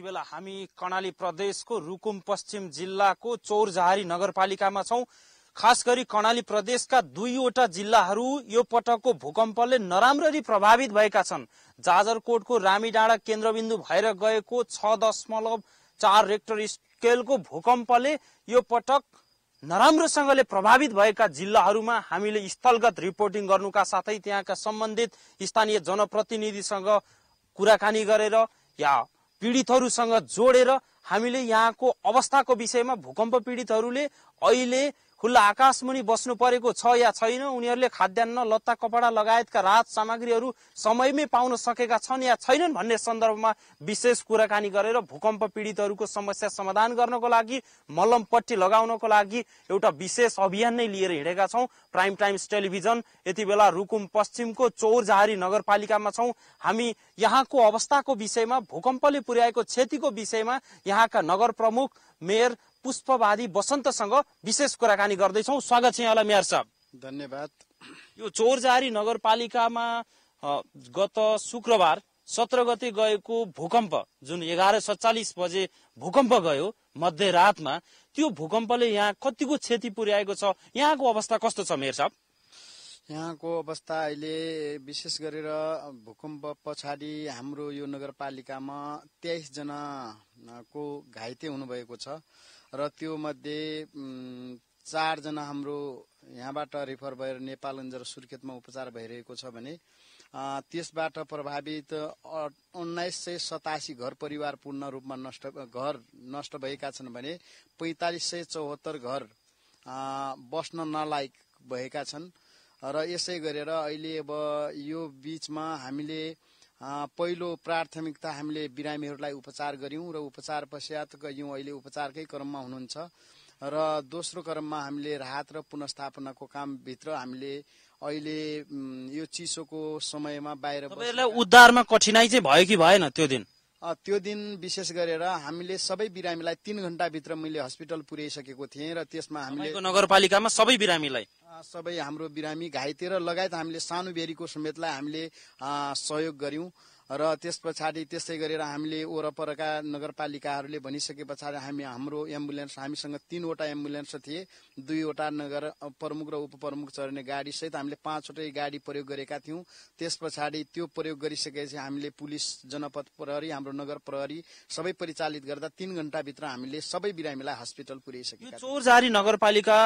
यति बेला हामी कर्णाली प्रदेशको रुकुम पश्चिम जिल्लाको चौरझारी नगरपालिकामा छौँ खास गरी कर्णाली प्रदेशका दुईवटा जिल्लाहरू यो पटकको भूकम्पले नराम्ररी प्रभावित भएका छन् जाजरकोटको रामी डाँडा केन्द्रबिन्दु भएर गएको छ दशमलव चार रेक्टर स्केलको भूकम्पले यो पटक नराम्रोसँगले प्रभावित भएका जिल्लाहरूमा हामीले स्थलगत रिपोर्टिङ गर्नुका साथै त्यहाँका सम्बन्धित स्थानीय जनप्रतिनिधिसँग कुराकानी गरेर या पीडितहरूसँग जोडेर हामीले यहाँको अवस्थाको विषयमा भूकम्प पीडितहरूले अहिले खुल्ला आकाशमुनि बस्नु परेको छ या छैन उनीहरूले खाद्यान्न लत्ता कपडा लगायतका राहत सामग्रीहरू समयमै पाउन सकेका छन् या छैनन् भन्ने सन्दर्भमा विशेष कुराकानी गरेर भूकम्प पीडितहरूको समस्या समाधान गर्नको लागि मलमपट्टी लगाउनको लागि एउटा विशेष अभियान नै लिएर हिँडेका छौँ प्राइम टाइम्स टेलिभिजन यति बेला रुकुम पश्चिमको चौरजहारी नगरपालिकामा छौँ हामी यहाँको अवस्थाको विषयमा भूकम्पले पुर्याएको क्षतिको विषयमा यहाँका नगर प्रमुख मेयर पुष्पवादी बसन्तसँग विशेष कुराकानी गर्दैछौ स्वागत छ यहाँलाई मेयर साहब धन्यवाद यो चोरजारी नगरपालिकामा गत शुक्रबार सत्र गते गएको भूकम्प जुन एघार सत्तालिस बजे भूकम्प गयो मध्यरातमा त्यो भूकम्पले यहाँ कतिको क्षति पुर्याएको छ यहाँको अवस्था कस्तो छ मेयर साहब यहाँको अवस्था अहिले विशेष गरेर भूकम्प पछाडि हाम्रो यो नगरपालिकामा तेइसजनाको घाइते हुनुभएको छ र त्यो मध्ये चारजना हाम्रो यहाँबाट रेफर भएर नेपाल अन्जर सुर्खेतमा उपचार भइरहेको छ भने त्यसबाट प्रभावित उन्नाइस सय सतासी घर परिवार पूर्ण रूपमा नष्ट घर नष्ट भएका छन् भने पैँतालिस सय चौहत्तर घर बस्न नलायक भएका छन् र यसै गरेर अहिले अब यो बीचमा हामीले पहिलो प्राथमिकता हामीले बिरामीहरूलाई उपचार गऱ्यौँ र उपचार पश्चात गयौँ अहिले उपचारकै क्रममा हुनुहुन्छ र दोस्रो क्रममा हामीले राहत र पुनस्थापनाको कामभित्र हामीले अहिले यो चिसोको समयमा बाहिर उद्धारमा कठिनाई चाहिँ भयो कि भएन त्यो दिन त्यो दिन विशेष गरेर हामीले सबै बिरामीलाई तिन घण्टाभित्र मैले हस्पिटल पुर्याइसकेको थिएँ र त्यसमा हामीले नगरपालिकामा सबै बिरामीलाई सबै हाम्रो बिरामी घाइते र लगायत हामीले सानो बेरीको समेतलाई हामीले सहयोग गर्यौं र त्यस पछाडि त्यसै गरेर हामीले वरपरका नगरपालिकाहरूले भनिसके पछाडि हामी हाम्रो एम्बुलेन्स हामीसँग तिनवटा एम्बुलेन्स थिए दुईवटा नगर प्रमुख र उपप्रमुख चढ्ने गाडीसहित हामीले पाँचवटै गाडी प्रयोग गरेका थियौँ त्यस पछाडि त्यो प्रयोग गरिसकेपछि हामीले पुलिस जनपद प्रहरी हाम्रो नगर प्रहरी सबै परिचालित गर्दा तिन घण्टाभित्र हामीले सबै बिरामीलाई हस्पिटल पुर्याइसकेका चोर जारी नगरपालिका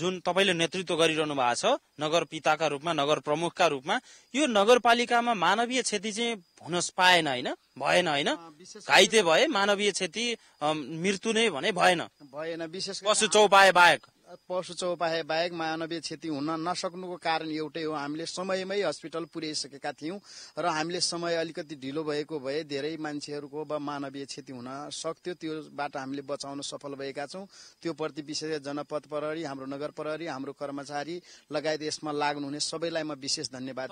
जुन तपाईँले नेतृत्व गरिरहनु भएको छ नगर पिताका रूपमा नगर प्रमुखका रूपमा यो नगरपालिकामा मानवीय क्षति चाहिँ हुन पाएन होइन भएन होइन घाइते भए मानवीय क्षति मृत्यु नै भने भएन भएन विशेष पशु चौपाए बाहेक पशु चौपाहे बाहेक मानवीय क्षति हुन नसक्नुको कारण एउटै हो हामीले समयमै हस्पिटल पुर्याइसकेका थियौँ र हामीले समय अलिकति ढिलो भएको भए धेरै मान्छेहरूको वा मानवीय क्षति हुन सक्थ्यो त्योबाट हामीले बचाउन सफल भएका छौँ प्रति विशेष जनपद प्रहरी हाम्रो नगर प्रहरी हाम्रो कर्मचारी लगायत यसमा लाग्नुहुने सबैलाई म विशेष धन्यवाद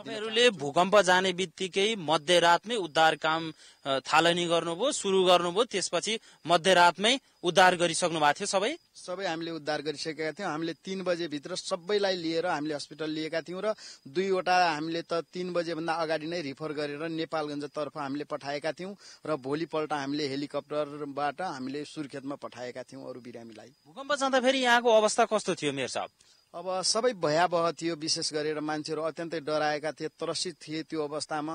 भूकम्प जाने बित्तिकै मध्यरातमै उद्धार काम थालनी गर्नुभयो सुरु गर्नुभयो त्यसपछि मध्यरातमै उद्धार गरिसक्नु भएको थियो सबै सबै हामीले उद्धार गरिसकेका थियौँ हामीले तिन बजेभित्र सबैलाई लिएर हामीले हस्पिटल लिएका थियौँ र दुईवटा हामीले त तिन बजेभन्दा अगाडि नै रिफर गरेर नेपालगञ्जतर्फ हामीले पठाएका थियौँ र भोलिपल्ट हामीले हेलिकप्टरबाट हामीले सुर्खेतमा पठाएका थियौँ अरू बिरामीलाई भूकम्प जाँदा फेरि यहाँको अवस्था कस्तो थियो मेरो साहब अब सबै भयावह थियो विशेष गरेर मान्छेहरू अत्यन्तै डराएका थिए त्रसित थिए त्यो अवस्थामा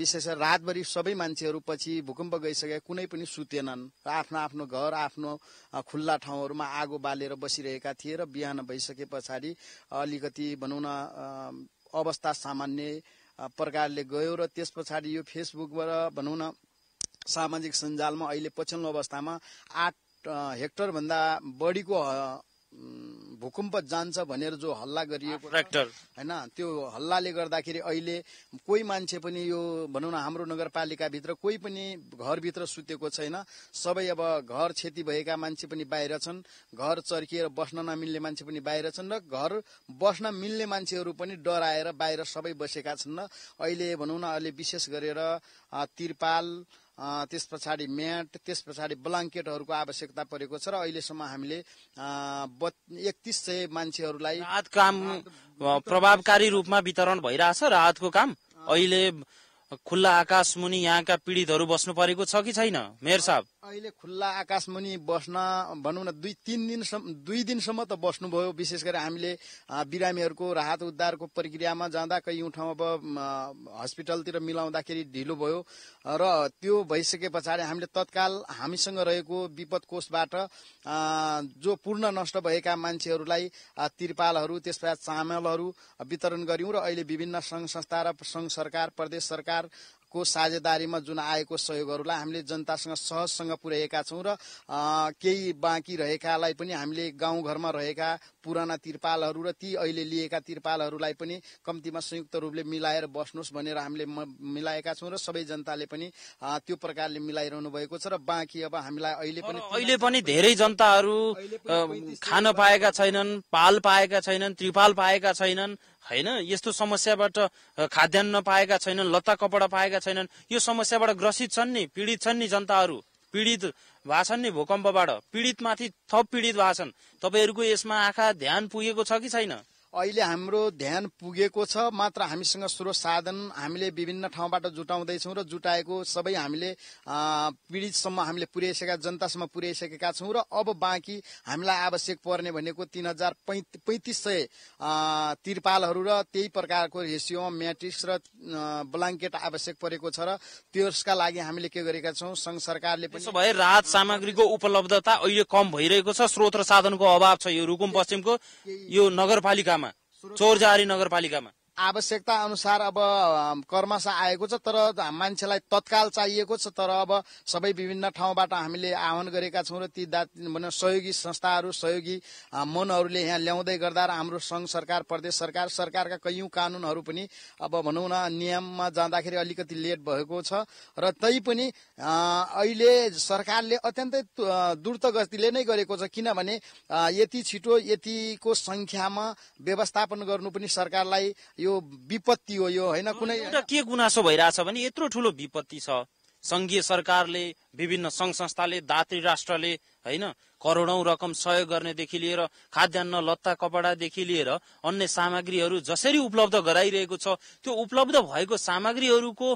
विशेष रातभरि सबै मान्छेहरू पछि भूकम्प गइसके कुनै पनि सुतेनन् आफ्नो आफ्नो घर आफ्नो खुल्ला ठाउँहरूमा आगो बालेर बसिरहेका थिए र बिहान भइसके पछाडि अलिकति भनौँ न अवस्था सामान्य प्रकारले गयो र त्यस पछाडि यो फेसबुकबाट भनौँ न सामाजिक सञ्जालमा अहिले पछिल्लो अवस्थामा आठ हेक्टरभन्दा बढीको भूकम्प जान्छ भनेर जो हल्ला गरिएको ट्र्याक्टर होइन त्यो हल्लाले गर्दाखेरि अहिले कोही मान्छे पनि यो भनौँ न हाम्रो नगरपालिकाभित्र कोही पनि घरभित्र सुतेको छैन सबै अब घर क्षति भएका मान्छे पनि बाहिर छन् घर चर्किएर बस्न नमिल्ने मान्छे पनि बाहिर छन् र घर बस्न मिल्ने मान्छेहरू पनि डराएर बाहिर सबै बसेका छन् र अहिले भनौँ न अहिले विशेष गरेर तिरपाल त्यस पछाडि म्याट त्यस पछाडि ब्लाङ्केटहरूको आवश्यकता परेको छ र अहिलेसम्म हामीले एकतिस सय मान्छेहरूलाई राहत काम प्रभावकारी रूपमा वितरण भइरहेछ राहतको काम अहिले खुल्ला आकाश मुनि यहाँका पीडितहरू बस्नु परेको छ कि छैन मेयर साहब अहिले खुल्ला आकाश मुनि बस्न भनौँ न दुई तिन दिनसम्म दुई दिनसम्म त बस्नुभयो विशेष गरेर हामीले बिरामीहरूको राहत उद्धारको प्रक्रियामा जाँदा कयौँ ठाउँ अब हस्पिटलतिर मिलाउँदाखेरि ढिलो भयो र त्यो भइसके पछाडि हामीले तत्काल हामीसँग रहेको विपद कोषबाट जो पूर्ण नष्ट भएका मान्छेहरूलाई तिरपालहरू त्यसपछि चामलहरू वितरण गऱ्यौँ र अहिले विभिन्न संघ संस्था र संघ सरकार प्रदेश सरकार को साझेदारीमा जुन आएको सहयोगहरूलाई हामीले जनतासँग सहजसँग पुर्याएका छौँ र केही बाँकी रहेकालाई पनि हामीले गाउँघरमा रहेका पुराना तिरपालहरू र ती अहिले लिएका तिरपालहरूलाई पनि कम्तीमा संयुक्त रूपले मिलाएर बस्नुहोस् भनेर हामीले मिलाएका छौँ र सबै जनताले पनि त्यो प्रकारले मिलाइरहनु भएको छ र बाँकी अब हामीलाई अहिले पनि अहिले पनि धेरै जनताहरू खान पाएका छैनन् पाल पाएका छैनन् त्रिपाल पाएका छैनन् होइन यस्तो समस्याबाट खाद्यान्न पाएका छैनन् लत्ता कपडा पाएका छैनन् यो समस्याबाट ग्रसित छन् नि पीडित छन् नि जनताहरू पीडित भएको नि भूकम्पबाट पीडितमाथि थप पीडित भएको छन् तपाईँहरूको यसमा आँखा ध्यान पुगेको छ कि छैन अहिले हाम्रो ध्यान पुगेको छ मात्र हामीसँग स्रोत साधन हामीले विभिन्न ठाउँबाट जुटाउँदैछौँ र जुटाएको सबै हामीले पीडितसम्म हामीले पुर्याइसकेका जनतासम्म पुर्याइसकेका छौँ र अब बाँकी हामीलाई आवश्यक पर्ने भनेको तिन हजार पैँतिस सय तिरपालहरू र त्यही प्रकारको रेसियो म्याट्रिक्स र ब्लाङ्केट आवश्यक परेको छ र त्यसका लागि हामीले के गरेका छौँ सङ्घ सरकारले पनि भए राहत सामग्रीको उपलब्धता अहिले कम भइरहेको छ स्रोत र साधनको अभाव छ यो रुकुम पश्चिमको यो नगरपालिकामा चौरजारी नगरपालिकामा आवश्यकता अनुसार अब कर्मश आएको छ तर मान्छेलाई तत्काल चाहिएको छ तर अब सबै विभिन्न ठाउँबाट हामीले आह्वान गरेका छौँ र ती दा भनौँ सहयोगी संस्थाहरू सहयोगी मनहरूले यहाँ ल्याउँदै गर्दा र हाम्रो सङ्घ सरकार प्रदेश सरकार सरकारका कैयौँ कानुनहरू पनि अब भनौँ न नियममा जाँदाखेरि अलिकति लेट भएको छ र पनि अहिले सरकारले अत्यन्तै द्रुत गतिले नै गरेको छ किनभने यति छिटो यतिको सङ्ख्यामा व्यवस्थापन गर्नु पनि सरकारलाई यो विपत्ति हो यो होइन कुनै के गुनासो भइरहेछ भने यत्रो ठुलो विपत्ति छ संघीय सरकारले विभिन्न संघ संस्थाले दात्री राष्ट्रले होइन करोडौं रकम सहयोग गर्नेदेखि लिएर खाद्यान्न लत्ता कपडादेखि लिएर अन्य सामग्रीहरू जसरी उपलब्ध गराइरहेको छ त्यो उपलब्ध भएको सामग्रीहरूको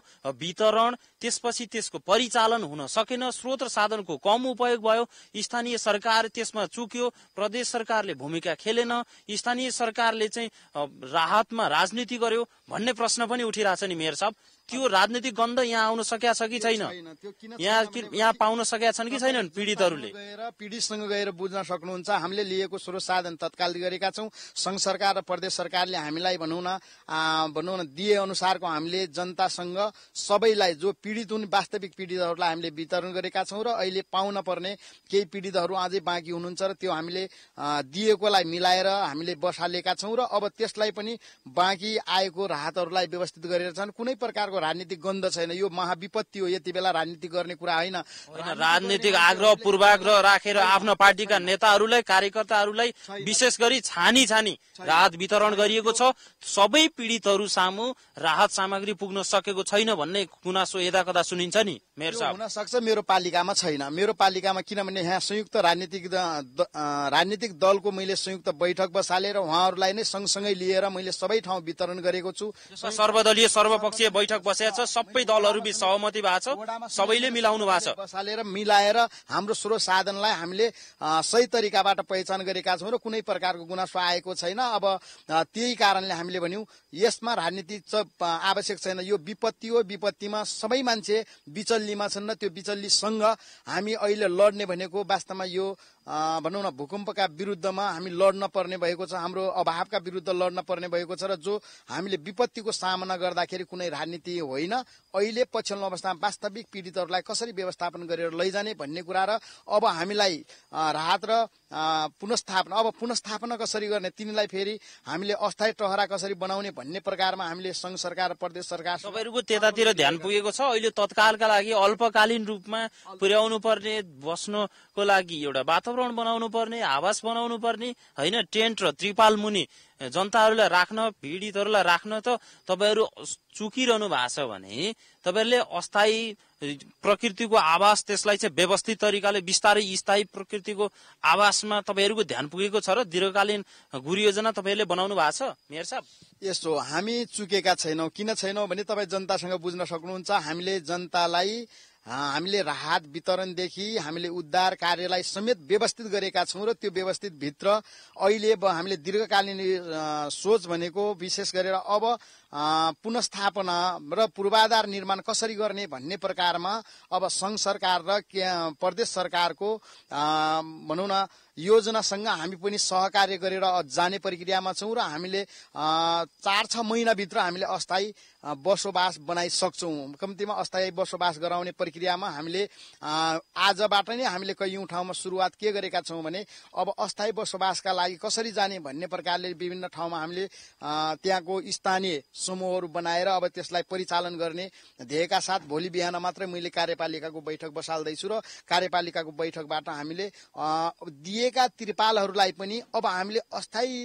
वितरण त्यसपछि त्यसको परिचालन हुन सकेन स्रोत साधनको कम उपयोग भयो स्थानीय सरकार त्यसमा चुक्यो प्रदेश सरकारले भूमिका खेलेन स्थानीय सरकारले चाहिँ राहतमा राजनीति गर्यो भन्ने प्रश्न पनि उठिरहेछ नि मेयर साहब त्यो राजनीतिक गन्ध यहाँ आउन सकेका छ कि छैन यहाँ यहाँ पाउन सकेका छन् कि छैनन् पीडितहरूले गएर पीडितसँग गएर बुझ्न सक्नुहुन्छ हामीले लिएको स्रोत साधन तत्काल गरेका छौँ संघ सरकार र प्रदेश सरकारले हामीलाई भनौँ न भनौँ न दिए अनुसारको हामीले जनतासँग सबैलाई जो पीडित हुन् वास्तविक पीडितहरूलाई हामीले वितरण गरेका छौँ र अहिले पाउन पर्ने केही पीडितहरू अझै बाँकी हुनुहुन्छ र त्यो हामीले दिएकोलाई मिलाएर हामीले बसालेका छौँ र अब त्यसलाई पनि बाँकी आएको राहतहरूलाई व्यवस्थित गरेर छन् कुनै प्रकारको राजनीतिक गन्ध छैन यो महाविपत्ति हो यति बेला राजनीति गर्ने कुरा होइन राजनीतिक आग्रह पूर्वाग्रह राखेर आफ्नो पार्टीका नेताहरूलाई कार्यकर्ताहरूलाई विशेष गरी छानी छानी राहत वितरण गरिएको छ सबै पीडितहरू सामु राहत सामग्री पुग्न सकेको छैन भन्ने गुनासो यदा कदा सुनिन्छ नि मेयर साहब हुन सक्छ मेरो पालिकामा छैन मेरो पालिकामा किनभने यहाँ संयुक्त राजनीतिक राजनीतिक दलको मैले संयुक्त बैठक बसालेर उहाँहरूलाई नै सँगसँगै लिएर मैले सबै ठाउँ वितरण गरेको छु सर्वदलीय सर्वपक्षीय बैठक बसेको छ सबै दलहरू बिच सहमति भएको छ सबैले मिलाउनु भएको छ बसालेर मिलाएर हाम्रो स्रोत साधनलाई हामीले सही तरिकाबाट पहिचान गरेका छौँ र कुनै प्रकारको गुनासो आएको छैन अब त्यही कारणले हामीले भन्यौँ यसमा राजनीति आवश्यक छैन यो विपत्ति हो विपत्तिमा सबै मान्छे बिचल्लीमा छन् र त्यो बिचल्लीसँग हामी अहिले लड्ने भनेको वास्तवमा यो भनौँ न भूकम्पका विरुद्धमा हामी लड्न पर्ने भएको छ हाम्रो अभावका विरुद्ध लड्न पर्ने भएको छ र जो हामीले विपत्तिको सामना गर्दाखेरि कुनै राजनीति स्थिति होइन अहिले पछिल्लो अवस्थामा वास्तविक पीडितहरूलाई कसरी व्यवस्थापन गरेर लैजाने भन्ने कुरा र अब हामीलाई राहत र पुनस्थापना अब पुनस्थापना कसरी गर्ने तिनीलाई फेरि हामीले अस्थायी टहरा कसरी बनाउने भन्ने प्रकारमा हामीले संघ सरकार प्रदेश सरकार तपाईँहरूको त्यतातिर ध्यान पुगेको छ अहिले तत्कालका लागि अल्पकालीन रूपमा पुर्याउनु पर्ने बस्नको लागि एउटा वातावरण बनाउनु पर्ने आवास बनाउनु पर्ने होइन टेन्ट र त्रिपाल मुनि जनताहरूलाई राख्न पीडितहरूलाई राख्न त तपाईँहरू चुकिरहनु भएको छ भने तपाईँहरूले अस्थायी प्रकृतिको आवास त्यसलाई चाहिँ व्यवस्थित तरिकाले बिस्तारै स्थायी प्रकृतिको आवासमा तपाईँहरूको ध्यान पुगेको छ र दीर्घकालीन गुरु योजना तपाईँहरूले बनाउनु भएको छ मेयर साहब यसो हामी चुकेका छैनौँ किन छैनौँ भने तपाईँ जनतासँग बुझ्न सक्नुहुन्छ हामीले जनतालाई हामीले राहत वितरणदेखि हामीले उद्धार कार्यलाई समेत व्यवस्थित गरेका छौँ र त्यो व्यवस्थित भित्र अहिले हामीले दीर्घकालीन सोच भनेको विशेष गरेर अब पुनस्थापना र पूर्वाधार निर्माण कसरी गर्ने भन्ने प्रकारमा अब सङ्घ सरकार र प्रदेश सरकारको भनौँ न योजनासँग हामी पनि सहकार्य गरेर जाने प्रक्रियामा छौँ र हामीले चार छ महिनाभित्र हामीले अस्थायी बसोबास बनाइसक्छौँ कम्तीमा अस्थायी बसोबास गराउने प्रक्रियामा हामीले आजबाट नै हामीले कैयौँ ठाउँमा सुरुवात के गरेका छौँ भने अब अस्थायी बसोबासका लागि कसरी जाने भन्ने प्रकारले विभिन्न ठाउँमा हामीले त्यहाँको स्थानीय समूहहरू बनाएर अब त्यसलाई परिचालन गर्ने ध्येयका साथ भोलि बिहान मात्रै मैले कार्यपालिकाको बैठक बसाल्दैछु र कार्यपालिकाको बैठकबाट हामीले दिएका त्रिपालहरूलाई पनि अब हामीले अस्थायी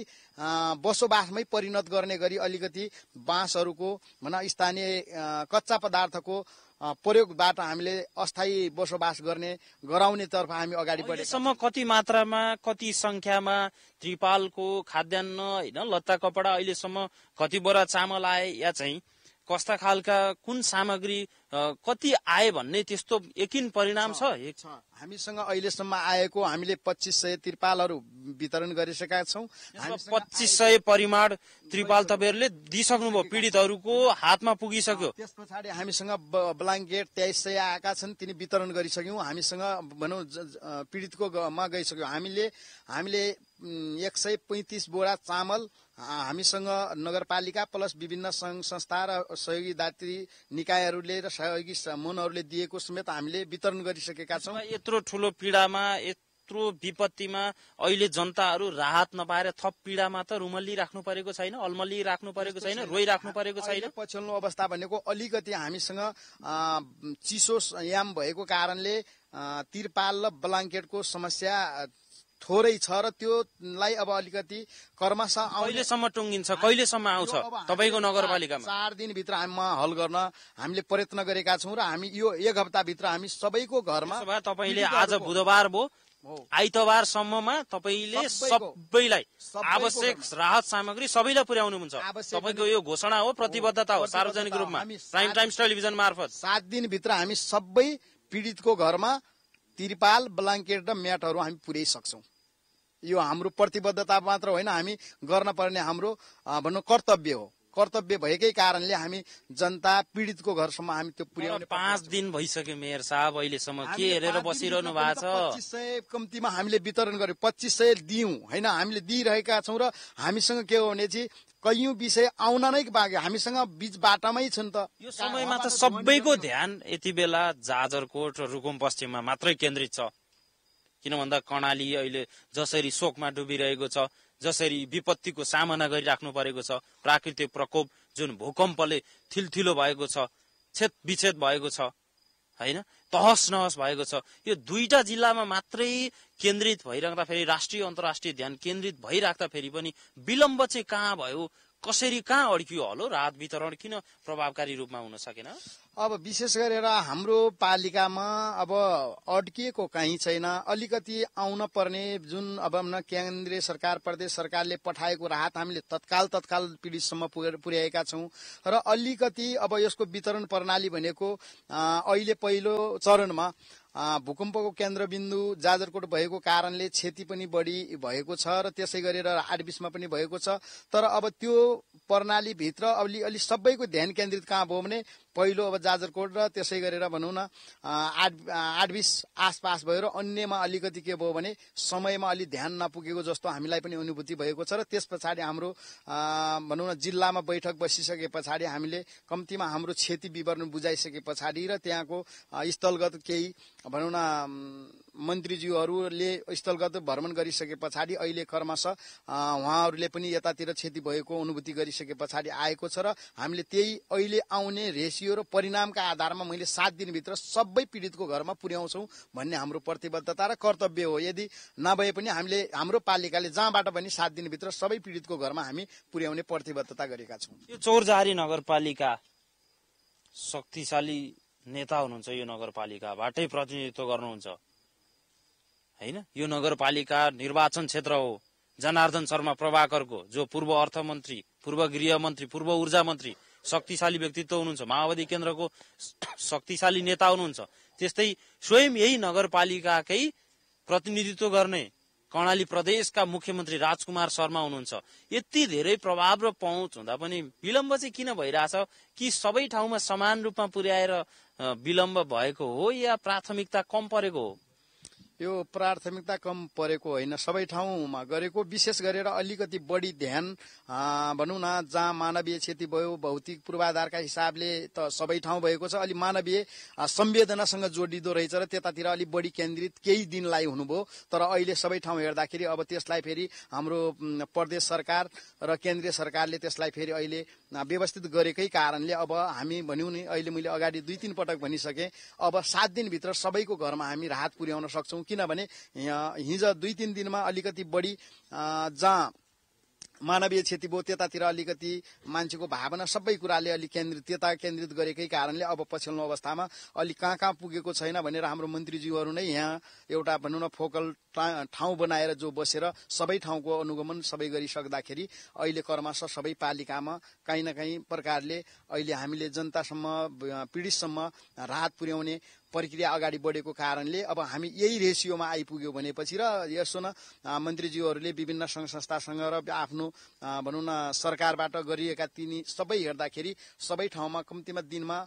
बसोबासमै परिणत गर्ने गरी अलिकति बाँसहरूको भन स्थानीय कच्चा पदार्थको प्रयोगबाट हामीले अस्थायी बसोबास गर्ने गराउनेतर्फ हामी अगाडि बढेसम्म कति मात्रामा कति संख्यामा, त्रिपालको खाद्यान्न होइन लत्ता कपडा अहिलेसम्म कति बोरा चामल आए या चाहिँ कस्ता खालका कुन सामग्री कति आए भन्ने त्यस्तो यकिन परिणाम छ हामीसँग अहिलेसम्म आएको हामीले पच्चिस सय त्रिपालहरू वितरण गरिसकेका छौँ पच्चिस सय परिमाण त्रिपाल तपाईँहरूले दिइसक्नुभयो पीडितहरूको हातमा पुगिसक्यो त्यस पछाडि हामीसँग ब्लाङ्केट तेइस सय आएका छन् तिनी वितरण गरिसक्यौँ हामीसँग भनौँ पीडितकोमा गइसक्यो हामीले हामीले एक सय पैँतिस बोरा चामल हामीसँग नगरपालिका प्लस विभिन्न संघ संस्था र सहयोगी दात्री निकायहरूले र भाषा अघि मनहरूले दिएको समेत हामीले वितरण गरिसकेका छौँ यत्रो ठुलो पीडामा यत्रो विपत्तिमा अहिले जनताहरू राहत नपाएर थप पीडामा त रुमल्ली राख्नु परेको छैन अलमल्ली राख्नु परेको छैन रोइराख्नु परेको छैन पछिल्लो अवस्था भनेको अलिकति हामीसँग चिसो याम भएको कारणले तिरपाल र ब्लाङ्केटको समस्या थोरै छ र त्योलाई अब अलिकति कर्मशः अहिलेसम्म टुङ्गिन्छ कहिलेसम्म आउँछ तपाईँको नगरपालिकामा चार दिनभित्र हामीमा हल गर्न हामीले प्रयत्न गरेका छौँ र हामी यो एक हप्ताभित्र हामी सबैको घरमा तपाईँले आज बुधबार भयो आइतबारसम्ममा तपाईँले सबैलाई आवश्यक राहत सामग्री सबैलाई पुर्याउनुहुन्छ तपाईँको यो घोषणा हो प्रतिबद्धता हो सार्वजनिक रूपमा प्राइम टाइम्स टेलिभिजन मार्फत सात दिनभित्र हामी सबै पीडितको घरमा तिरपाल ब्लाङ्केट र म्याटहरू हामी पुर्याइसक्छौँ यो हाम्रो प्रतिबद्धता मात्र होइन हामी गर्न पर्ने हाम्रो भन्नु कर्तव्य हो कर्तव्य भएकै कारणले हामी जनता पीडितको घरसम्म हामी त्यो पुर्याउने पाँच दिन भइसक्यो मेयर साहब अहिलेसम्म के हेरेर बसिरहनु भएको छ पच्चिस सय कम्तीमा हामीले वितरण गर्यो पच्चिस सय दियौँ होइन हामीले दिइरहेका छौँ र हामीसँग के हो भने चाहिँ कैयौँ विषय आउन नै बाँकी हामीसँग बिच बाटामै छन् त यो समयमा त सबैको ध्यान यति बेला जाजरकोट र रुकुम पश्चिममा मात्रै केन्द्रित छ किन भन्दा कर्णाली अहिले जसरी शोकमा डुबिरहेको छ जसरी विपत्तिको सामना गरिराख्नु परेको छ प्राकृतिक प्रकोप जुन भूकम्पले थिलथिलो भएको छ छेद विच्छेद भएको छ होइन तहस नहस भएको छ यो दुईटा जिल्लामा मात्रै केन्द्रित भइराख्दा फेरि राष्ट्रिय अन्तर्राष्ट्रिय ध्यान केन्द्रित भइराख्दा फेरि पनि विलम्ब चाहिँ कहाँ भयो कसरी कहाँ अड्कियो होला राहत वितरण किन प्रभावकारी रूपमा हुन सकेन अब विशेष गरेर हाम्रो पालिकामा अब अड्किएको काहीँ छैन अलिकति आउन पर्ने जुन अब केन्द्रीय सरकार प्रदेश सरकारले पठाएको राहत हामीले तत्काल तत्काल पीडितसम्म पुर्याएका छौँ र अलिकति अब यसको वितरण प्रणाली भनेको अहिले पहिलो चरणमा भूकम्पको केन्द्रबिन्दु जाजरकोट भएको कारणले क्षति पनि बढी भएको छ र त्यसै गरेर आडबिसमा पनि भएको छ तर अब त्यो प्रणालीभित्र अलि अलि सबैको ध्यान केन्द्रित कहाँ भयो भने पहिलो अब जाजरकोट र त्यसै गरेर भनौँ न आठ आठ बिस आसपास भयो र अन्यमा अलिकति के भयो भने समयमा अलि ध्यान नपुगेको जस्तो हामीलाई पनि अनुभूति भएको छ र त्यस पछाडि हाम्रो भनौँ न जिल्लामा बैठक बसिसके पछाडि हामीले कम्तीमा हाम्रो क्षति विवरण बुझाइसके पछाडि र त्यहाँको स्थलगत केही भनौँ न मन्त्रीज्यूहरूले स्थलगत भ्रमण गरिसके पछाडि अहिले क्रमशः उहाँहरूले पनि यतातिर क्षति भएको अनुभूति गरिसके पछाडि आएको छ र हामीले त्यही अहिले आउने रेसियो र परिणामका आधारमा मैले सात दिनभित्र सबै पीडितको घरमा पुर्याउँछौँ भन्ने हाम्रो प्रतिबद्धता र कर्तव्य हो यदि नभए पनि हामीले हाम्रो पालिकाले जहाँबाट पनि सात दिनभित्र सबै पीडितको घरमा हामी पुर्याउने प्रतिबद्धता गरेका छौँ यो चौरजारी नगरपालिका शक्तिशाली नेता हुनुहुन्छ यो नगरपालिकाबाटै प्रतिनिधित्व गर्नुहुन्छ होइन यो नगरपालिका निर्वाचन क्षेत्र हो जनार्दन शर्मा प्रभाकरको जो पूर्व अर्थमन्त्री पूर्व गृह मन्त्री पूर्व ऊर्जा मन्त्री शक्तिशाली व्यक्तित्व हुनुहुन्छ माओवादी केन्द्रको शक्तिशाली नेता हुनुहुन्छ त्यस्तै स्वयं यही नगरपालिकाकै प्रतिनिधित्व गर्ने कर्णाली प्रदेशका मुख्यमन्त्री राजकुमार शर्मा हुनुहुन्छ यति धेरै प्रभाव र पहुँच हुँदा पनि विलम्ब चाहिँ किन भइरहेछ कि सबै ठाउँमा समान रूपमा पुर्याएर विलम्ब भएको हो या प्राथमिकता कम परेको हो यो प्राथमिकता कम परेको होइन सबै ठाउँमा गरेको विशेष गरेर अलिकति बढी ध्यान भनौँ न जहाँ मानवीय क्षति भयो भौतिक पूर्वाधारका हिसाबले त सबै ठाउँ भएको छ अलि मानवीय संवेदनासँग जोडिँदो रहेछ र त्यतातिर अलिक बढी केन्द्रित केही दिनलाई हुनुभयो तर अहिले सबै ठाउँ हेर्दाखेरि अब त्यसलाई फेरि हाम्रो प्रदेश सरकार र केन्द्रीय सरकारले त्यसलाई फेरि अहिले व्यवस्थित गरेकै कारणले अब हामी भन्यौँ नि अहिले मैले अगाडि दुई तिन पटक भनिसकेँ अब सात दिनभित्र सबैको घरमा हामी राहत पुर्याउन सक्छौँ किनभने हिजो दुई तिन दिनमा अलिकति बढी जहाँ मानवीय भयो त्यतातिर अलिकति मान्छेको भावना सबै कुराले अलिक केन्द्रित त्यता केन्द्रित गरेकै कारणले अब पछिल्लो अवस्थामा अलिक कहाँ कहाँ पुगेको छैन भनेर हाम्रो मन्त्रीज्यूहरू नै यहाँ एउटा भनौँ न फोकल ठाउँ बनाएर जो बसेर सबै ठाउँको अनुगमन सबै गरिसक्दाखेरि अहिले कर्मश सबै पालिकामा काहीँ न काहीँ प्रकारले अहिले हामीले जनतासम्म पीडितसम्म राहत पुर्याउने प्रक्रिया अगाडि बढेको कारणले अब हामी यही रेसियोमा आइपुग्यो भनेपछि र यसो न मन्त्रीज्यूहरूले विभिन्न सङ्घ संस्थासँग र आफ्नो भनौँ न सरकारबाट गरिएका तिनी सबै हेर्दाखेरि सबै ठाउँमा कम्तीमा दिनमा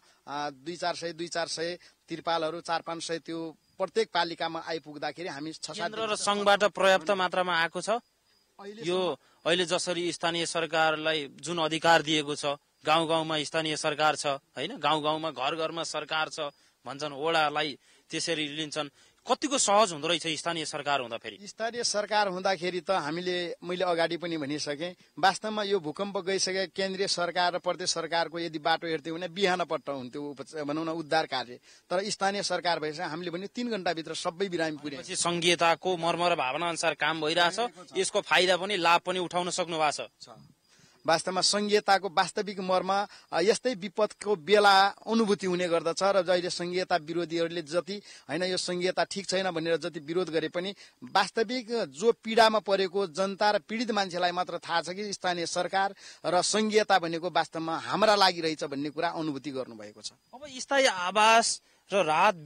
दुई चार सय दुई चार सय त्रिपालहरू चार पाँच सय त्यो प्रत्येक पालिकामा आइपुग्दाखेरि हामी छ र सङ्घबाट पर्याप्त मात्रामा आएको छ यो अहिले जसरी स्थानीय सरकारलाई जुन अधिकार दिएको छ गाउँ गाउँमा स्थानीय सरकार छ होइन गाउँ गाउँमा घर घरमा सरकार छ भन्छन् ओडालाई त्यसरी लिन्छन् कतिको सहज हुँदो रहेछ स्थानीय सरकार हुँदा फेरि स्थानीय सरकार हुँदाखेरि त हामीले मैले अगाडि पनि भनिसके वास्तवमा यो भूकम्प गइसके केन्द्रीय सरकार र प्रदेश सरकारको यदि बाटो हेर्थ्यो भने बिहानपट्ट हुन्थ्यो भनौँ न उद्धार कार्य तर स्थानीय सरकार भएपछि हामीले भन्यो तिन घण्टाभित्र सबै बिरामी पुर्याएपछि सङ्घीयताको मर्म र भावना अनुसार काम भइरहेछ यसको फाइदा पनि लाभ पनि उठाउन सक्नु भएको छ वास्तवमा संहिताको वास्तविक मर्म यस्तै विपदको बेला अनुभूति हुने गर्दछ र जहिले संहिता विरोधीहरूले जति होइन यो संहिता ठिक छैन भनेर जति विरोध गरे पनि वास्तविक जो पीडामा परेको जनता र पीडित मान्छेलाई मात्र थाहा छ कि स्थानीय सरकार र संहिता भनेको वास्तवमा हाम्रा लागि लागिरहेछ भन्ने कुरा अनुभूति गर्नुभएको छ अब स्थायी आवास र राहत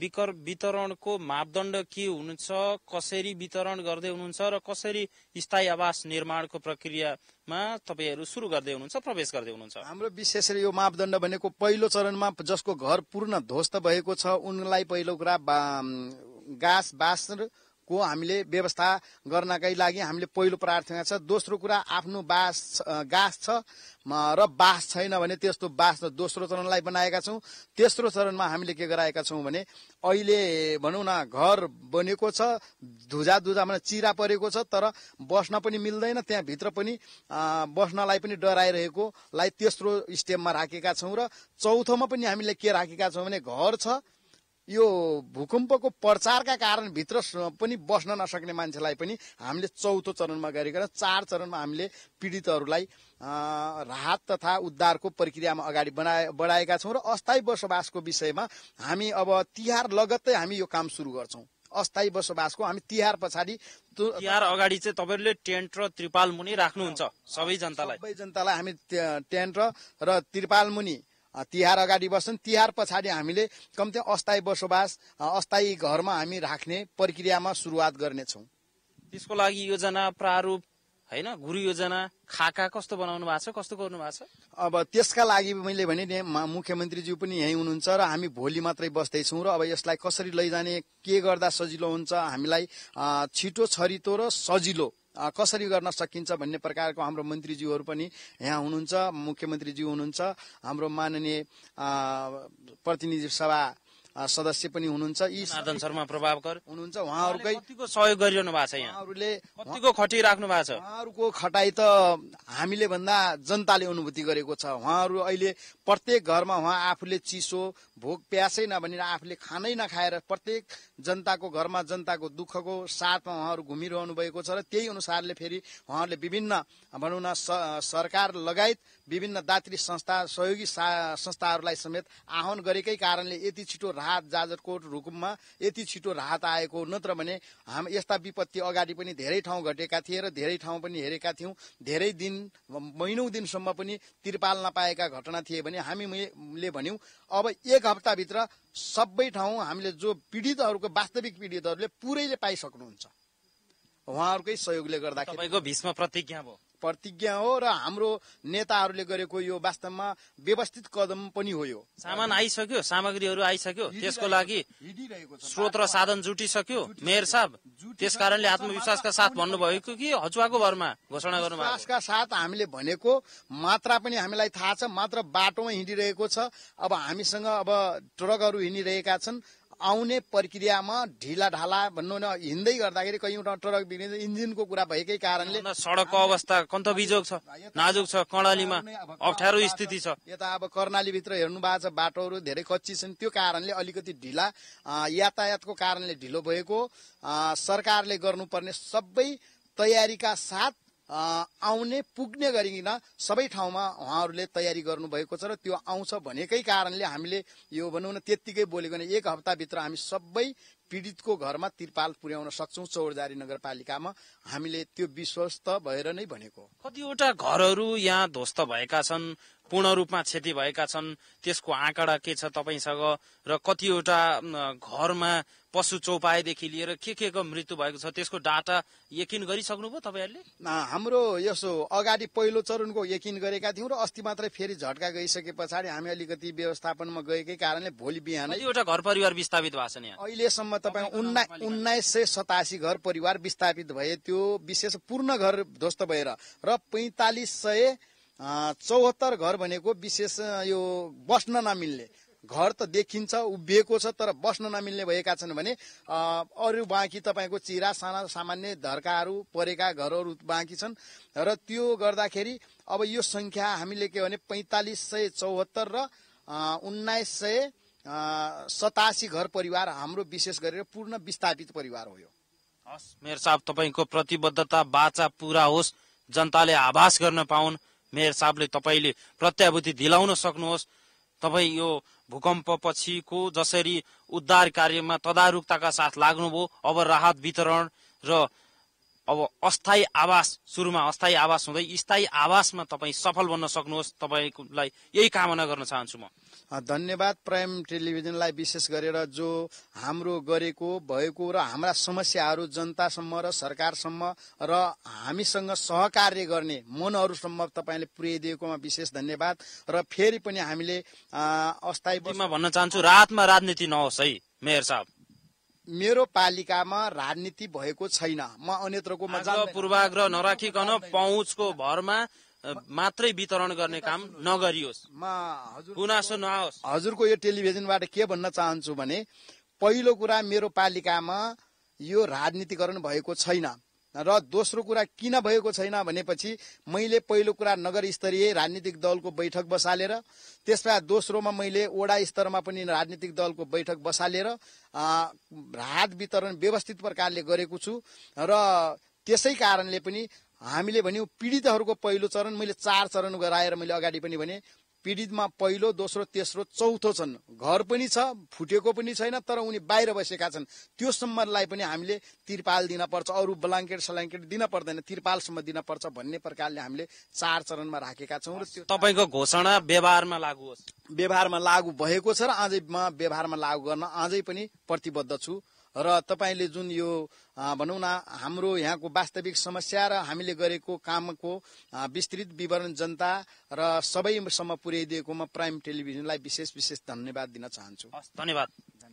वितरणको मापदण्ड के हुनुहुन्छ कसरी वितरण गर्दै हुनुहुन्छ र कसरी स्थायी आवास निर्माणको प्रक्रियामा तपाईँहरू सुरु गर्दै हुनुहुन्छ प्रवेश गर्दै हुनुहुन्छ हाम्रो विशेष यो मापदण्ड भनेको पहिलो चरणमा जसको घर पूर्ण ध्वस्त भएको छ उनलाई पहिलो कुरा गाँस बाँस को हामीले व्यवस्था गर्नकै लागि हामीले पहिलो प्रार्थना छ दोस्रो कुरा आफ्नो बास गाँस छ र बास छैन भने त्यस्तो बास दोस्रो चरणलाई बनाएका छौँ तेस्रो चरणमा हामीले के गराएका छौँ भने अहिले भनौँ न घर बनेको छ धुजा धुजा भने चिरा परेको छ तर बस्न पनि मिल्दैन त्यहाँभित्र पनि बस्नलाई पनि डराइरहेकोलाई तेस्रो स्टेपमा राखेका छौँ र चौथोमा पनि हामीले के राखेका छौँ भने घर छ यो भूकम्पको प्रचारका कारण भित्र पनि बस्न नसक्ने मान्छेलाई पनि हामीले चौथो चरणमा गरिकन चार चरणमा हामीले पीडितहरूलाई राहत तथा उद्धारको प्रक्रियामा अगाडि बढाए बढाएका छौँ र अस्थायी बसोबासको विषयमा हामी अब तिहार लगत्तै हामी यो काम सुरु गर्छौँ अस्थायी बसोबासको हामी तिहार पछाडि तिहार अगाडि चाहिँ तपाईँहरूले टेन्ट र त्रिपाल मुनि राख्नुहुन्छ सबै जनतालाई सबै जनतालाई हामी टेन्ट र त्रिपाल मुनि तिहार अगाडि बस्छन् तिहार पछाडि हामीले कम्ती अस्थायी बसोबास अस्थायी घरमा हामी राख्ने प्रक्रियामा सुरुवात गर्नेछौँ त्यसको लागि योजना प्रारूप होइन गुरु योजना खाका कस्तो बनाउनु भएको छ कस्तो गर्नु भएको छ अब त्यसका लागि मैले भने मुख्यमन्त्रीज्यू पनि यहीँ हुनुहुन्छ र हामी भोलि मात्रै बस्दैछौँ र अब यसलाई कसरी लैजाने के गर्दा सजिलो हुन्छ हामीलाई छिटो छरितो र सजिलो कसरी गर्न सकिन्छ भन्ने प्रकारको हाम्रो मन्त्रीज्यूहरू पनि यहाँ हुनुहुन्छ मुख्यमन्त्रीज्यू हुनुहुन्छ हाम्रो माननीय प्रतिनिधि सभा सदस्य पनि हुनुहुन्छ यी साधन शर्मा प्रभावकर हुनुहुन्छ उहाँहरूकै सहयोग गरिरहनु भएको छ यहाँहरूले कतिको खटिराख्नु भएको छ उहाँहरूको खटाई त हामीले भन्दा जनताले अनुभूति गरेको छ उहाँहरू अहिले प्रत्येक घरमा उहाँ आफूले चिसो भोक प्यासै नभनेर आफूले खानै नखाएर प्रत्येक जनताको घरमा जनताको दुःखको साथमा उहाँहरू घुमिरहनु भएको छ र त्यही अनुसारले फेरि उहाँहरूले विभिन्न भनौँ न सरकार लगायत विभिन्न दात्री संस्था सहयोगी संस्थाहरूलाई समेत आह्वान गरेकै कारणले यति छिटो राहत जाजरकोट रुकुममा यति छिटो राहत आएको नत्र भने हाम यस्ता विपत्ति अगाडि पनि धेरै ठाउँ घटेका थिए र धेरै ठाउँ पनि हेरेका थियौँ धेरै दिन महिनौ दिनसम्म पनि तिरपाल नपाएका घटना थिए भने हामीले भन्यौँ अब एक हप्ताभित्र सबै ठाउँ हामीले जो पीडितहरूको वास्तविक पीडितहरूले पुरैले पाइसक्नुहुन्छ उहाँहरूकै सहयोगले गर्दा तपाईँको भीष्म प्रतिज्ञा भयो प्रतिज्ञा हो र हाम्रो नेताहरूले गरेको यो वास्तवमा व्यवस्थित कदम पनि हो यो सामान आइसक्यो सामग्रीहरू आइसक्यो त्यसको लागि स्रोत र साधन जुटिसक्यो मेयर साहब त्यस कारणले आत्मविश्वासका साथ भन्नुभएको कि हजुवाको भरमा घोषणा गर्नु विश्वासका साथ हामीले भनेको मात्रा पनि हामीलाई थाहा छ मात्र बाटोमा हिँडिरहेको छ अब हामीसँग अब ट्रकहरू हिँडिरहेका छन् आउने प्रक्रियामा ढिला ढाला भन्नु न हिँड्दै गर्दाखेरि कहीँ ट्रक बिग्रिन्छ इन्जिनको कुरा भएकै कारणले सडकको अवस्था बिजोग छ नाजुक छ कर्णालीमा अप्ठ्यारो स्थिति छ यता अब कर्णालीभित्र हेर्नु भएको छ बाटोहरू धेरै कच्ची छन् त्यो कारणले अलिकति ढिला यातायातको कारणले ढिलो भएको सरकारले गर्नुपर्ने सबै तयारीका साथ आउने पुग्ने गरिकन सबै ठाउँमा उहाँहरूले तयारी गर्नुभएको छ र त्यो आउँछ भनेकै कारणले हामीले यो भनौँ न त्यत्तिकै बोलेको भने एक हप्ताभित्र हामी सबै पीडितको घरमा तिरपाल पुर्याउन सक्छौ चौरदारी नगरपालिकामा हामीले त्यो विश्वस्त भएर नै भनेको कतिवटा घरहरू यहाँ ध्वस्त भएका छन् पूर्ण रूपमा क्षति भएका छन् त्यसको आँकडा के छ तपाईँसँग र कतिवटा घरमा पशु चौपाएदेखि लिएर के के को मृत्यु भएको छ त्यसको डाटा यकिन गरिसक्नुभयो तपाईँहरूले हाम्रो यसो अगाडि पहिलो चरणको यकिन गरेका थियौँ र अस्ति मात्रै फेरि झट्का गइसके पछाडि हामी अलिकति व्यवस्थापनमा गएकै कारणले भोलि बिहान एउटा घर परिवार विस्थापित भएको छ अहिलेसम्म तपाईँ उन्ना उन्नाइस सय सतासी घर परिवार विस्थापित भए त्यो विशेष पूर्ण घर ध्वस्त भएर र पैँतालिस सय चौहत्तर घर भनेको विशेष यो बस्न नमिल्ने घर त देखिन्छ उभिएको छ तर बस्न नमिल्ने भएका छन् भने अरू बाँकी तपाईँको चिरा साना सामान्य धर्काहरू परेका घरहरू बाँकी छन् र त्यो गर्दाखेरि अब यो संख्या हामीले के भने पैँतालिस सय चौहत्तर र उन्नाइस सय सतासी घर परिवार हाम्रो विशेष गरेर पूर्ण विस्थापित परिवार हो यो हस् मेयर साहब तपाईँको प्रतिबद्धता बाचा पुरा होस् जनताले आभास गर्न पाउन् मेयर साहबले तपाईँले प्रत्याभूति दिलाउन सक्नुहोस् तपाईँ यो भूकम्प पछिको जसरी उद्धार कार्यमा तदारुकताका साथ लाग्नुभयो अब राहत वितरण र अब अस्थायी आवास सुरुमा अस्थायी आवास हुँदै स्थायी आवासमा तपाईँ सफल बन्न सक्नुहोस् तपाईँलाई यही कामना गर्न चाहन्छु म धन्यवाद प्राइम टेलिभिजनलाई विशेष गरेर जो हाम्रो गरेको भएको र हाम्रा समस्याहरू जनतासम्म र सरकारसम्म र हामीसँग सहकार्य गर्ने मनहरूसम्म तपाईँले पुर्याइदिएकोमा विशेष धन्यवाद र फेरि पनि हामीले अस्थायी भन्न चाहन्छु रातमा राजनीति नहोस् है मेयर साहब मेरो पालिकामा राजनीति भएको छैन म अन्यत्रको पूर्वाग्रह नराखिकन पहुँचको भरमा मात्रै वितरण गर्ने काम नगरियोस् गुनासो नआओस् हजुरको यो टेलिभिजनबाट के भन्न चाहन्छु भने पहिलो कुरा मेरो पालिकामा यो राजनीतिकरण भएको छैन र दोस्रो कुरा किन भएको छैन भनेपछि मैले पहिलो कुरा नगर स्तरीय राजनीतिक दलको बैठक बसालेर त्यसमा दोस्रोमा मैले वडा स्तरमा पनि राजनीतिक दलको बैठक बसालेर राहत वितरण व्यवस्थित प्रकारले गरेको छु र त्यसै कारणले पनि हामीले भन्यौँ पीडितहरूको पहिलो चरण मैले चार चरण गराएर मैले अगाडि पनि भने पीडितमा पहिलो दोस्रो तेस्रो चौथो छन् घर पनि छ फुटेको पनि छैन तर उनी बाहिर बसेका छन् त्यो सम्मलाई पनि हामीले तिरपाल दिनपर्छ अरू ब्लाङ्केट सलाङ्केट दिन पर्दैन तिरपालसम्म दिनपर्छ भन्ने प्रकारले हामीले चार चरणमा राखेका छौँ र तपाईँको घोषणा व्यवहारमा लागू होस् व्यवहारमा लागू भएको छ र आजै म व्यवहारमा लागू गर्न आजै पनि प्रतिबद्ध छु र तपाईँले जुन यो भनौँ न हाम्रो यहाँको वास्तविक समस्या र हामीले गरेको कामको विस्तृत विवरण जनता र सबैसम्म पुर्याइदिएकोमा प्राइम टेलिभिजनलाई विशेष विशेष धन्यवाद दिन चाहन्छु धन्यवाद